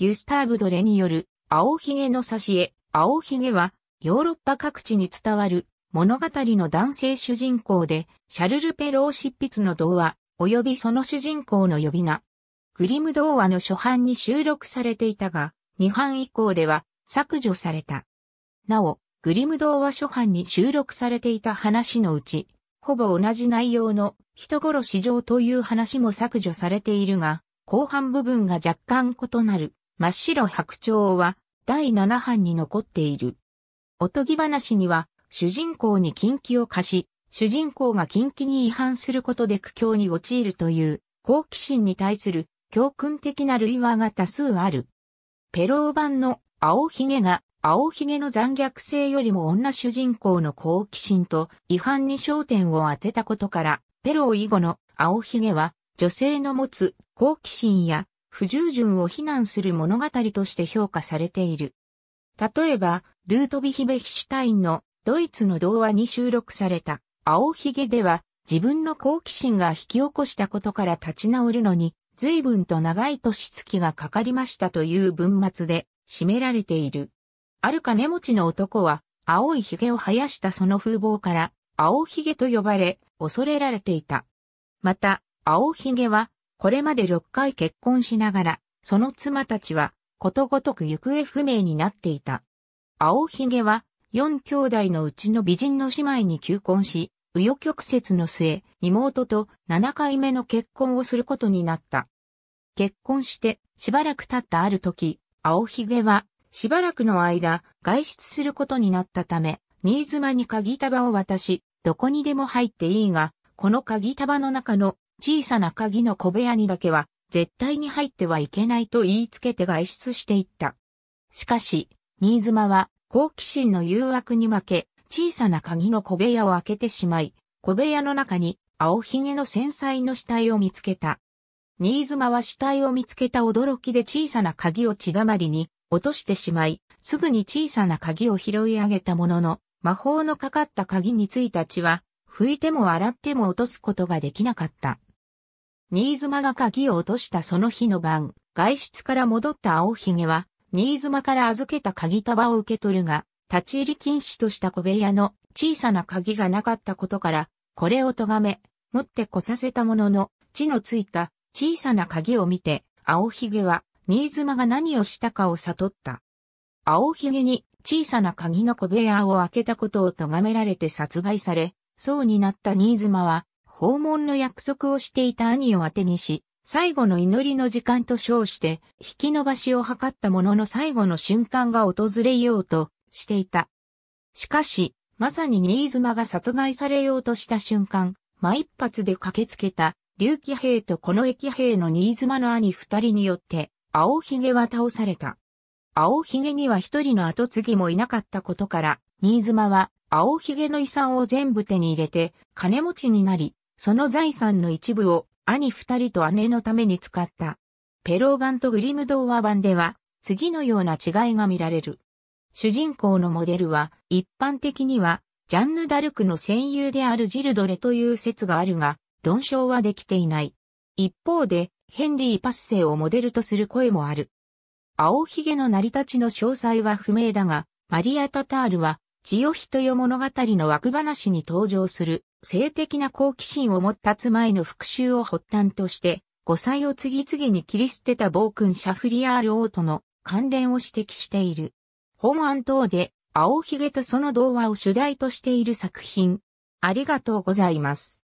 ギュスターブ・ドレによる、青ひげの挿絵、青ひげは、ヨーロッパ各地に伝わる、物語の男性主人公で、シャルル・ペロー執筆の童話、及びその主人公の呼び名。グリム童話の初版に収録されていたが、2版以降では削除された。なお、グリム童話初版に収録されていた話のうち、ほぼ同じ内容の人殺し状という話も削除されているが、後半部分が若干異なる。真っ白白鳥は第七版に残っている。おとぎ話には主人公に禁忌を課し、主人公が禁忌に違反することで苦境に陥るという好奇心に対する教訓的な類話が多数ある。ペロー版の青ひげが青ひげの残虐性よりも女主人公の好奇心と違反に焦点を当てたことから、ペロー以後の青ひげは女性の持つ好奇心や不従順を非難する物語として評価されている。例えば、ルートビヒ・ベヒシュタインのドイツの童話に収録された青ひげでは自分の好奇心が引き起こしたことから立ち直るのに随分と長い年月がかかりましたという文末で締められている。ある金持ちの男は青いひげを生やしたその風貌から青ひげと呼ばれ恐れられていた。また、青ひげはこれまで6回結婚しながら、その妻たちは、ことごとく行方不明になっていた。青ひげは、4兄弟のうちの美人の姉妹に求婚し、右余曲折の末、妹と7回目の結婚をすることになった。結婚して、しばらく経ったある時、青ひげは、しばらくの間、外出することになったため、新妻に鍵束を渡し、どこにでも入っていいが、この鍵束の中の小さな鍵の小部屋にだけは、絶対に入ってはいけないと言いつけて外出していった。しかし、新妻は、好奇心の誘惑に負け、小さな鍵の小部屋を開けてしまい、小部屋の中に、青ひげの繊細の死体を見つけた。新妻は死体を見つけた驚きで小さな鍵を血だまりに落としてしまい、すぐに小さな鍵を拾い上げたものの、魔法のかかった鍵についた血は、拭いても洗っても落とすことができなかった。新妻が鍵を落としたその日の晩、外出から戻った青ひげは、新妻から預けた鍵束を受け取るが、立ち入り禁止とした小部屋の小さな鍵がなかったことから、これを咎め、持ってこさせたものの、地のついた小さな鍵を見て、青ひげは、新妻が何をしたかを悟った。青ひげに小さな鍵の小部屋を開けたことを咎められて殺害され、そうになった新妻は、訪問の約束をしていた兄を当てにし、最後の祈りの時間と称して、引き伸ばしを図ったものの最後の瞬間が訪れようとしていた。しかし、まさに新妻が殺害されようとした瞬間、真一発で駆けつけた、竜騎兵とこの駅兵の新妻の兄二人によって、青髭は倒された。青髭には一人の後継ぎもいなかったことから、新妻は青髭の遺産を全部手に入れて、金持ちになり、その財産の一部を兄二人と姉のために使った。ペロー版とグリム童話版では、次のような違いが見られる。主人公のモデルは、一般的には、ジャンヌ・ダルクの戦友であるジルドレという説があるが、論証はできていない。一方で、ヘンリー・パッセイをモデルとする声もある。青ひげの成り立ちの詳細は不明だが、マリア・タタールは、千代人よ物語の枠話に登場する性的な好奇心を持った妻への復讐を発端として、5歳を次々に切り捨てた暴君シャフリアール王との関連を指摘している。本案等で、青髭とその童話を主題としている作品。ありがとうございます。